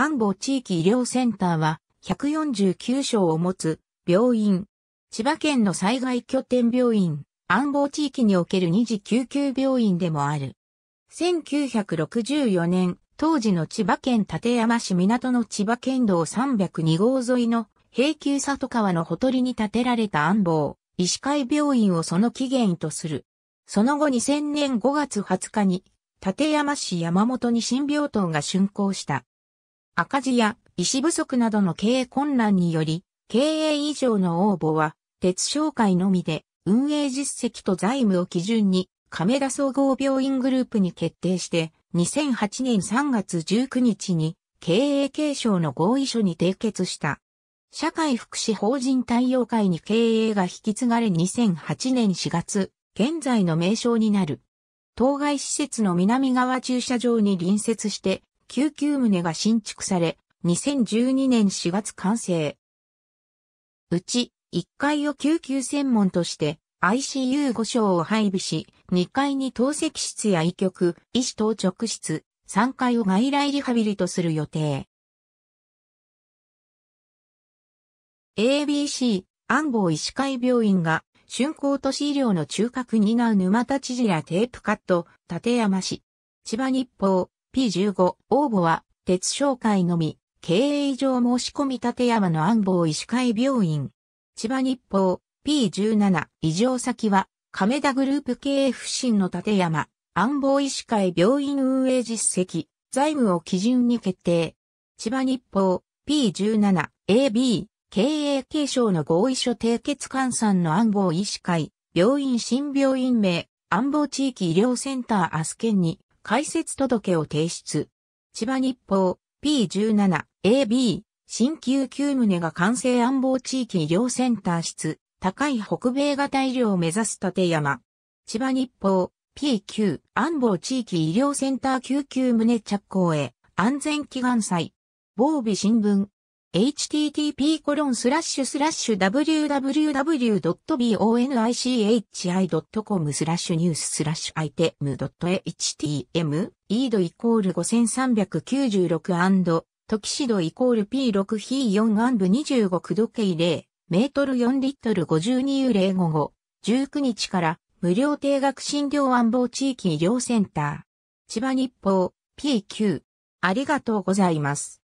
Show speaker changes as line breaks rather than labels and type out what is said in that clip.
安保地域医療センターは149床を持つ病院。千葉県の災害拠点病院、安保地域における二次救急病院でもある。1964年、当時の千葉県立山市港の千葉県道302号沿いの平久里川のほとりに建てられた安保、医師会病院をその起源とする。その後2000年5月20日に、立山市山本に新病棟が竣工した。赤字や医師不足などの経営困難により、経営以上の応募は、鉄商会のみで、運営実績と財務を基準に、亀田総合病院グループに決定して、2008年3月19日に、経営継承の合意書に締結した。社会福祉法人対応会に経営が引き継がれ2008年4月、現在の名称になる。当該施設の南側駐車場に隣接して、99棟が新築され、2012年4月完成。うち、1階を救急専門として ICU5 床を配備し、2階に透析室や医局、医師当直室、3階を外来リハビリとする予定。ABC 暗号医師会病院が春光都市医療の中核担う沼田知事やテープカット、立山市、千葉日報、P15 応募は、鉄商会のみ、経営異常申し込み立山の安房医師会病院。千葉日報、P17 異常先は、亀田グループ経営不振の立山、安房医師会病院運営実績、財務を基準に決定。千葉日報、P17、AB、経営継承の合意書締結換算の安房医師会、病院新病院名、安房地域医療センターアスケンに、開設届を提出。千葉日報 P17AB 新旧旧棟が完成安防地域医療センター室、高い北米型医療を目指す立山。千葉日報 P9 安防地域医療センター救急棟着工へ安全祈願祭。防備新聞 http://www.bonichi.com スラッシュニューススラッシュアイテム .htm イードイコール5396トキシドイコール P6 ヒ4暗部25駆度計0メートル4リットル52ユ0 5後19日から無料定額診療安房地域医療センター千葉日報 P9 ありがとうございます。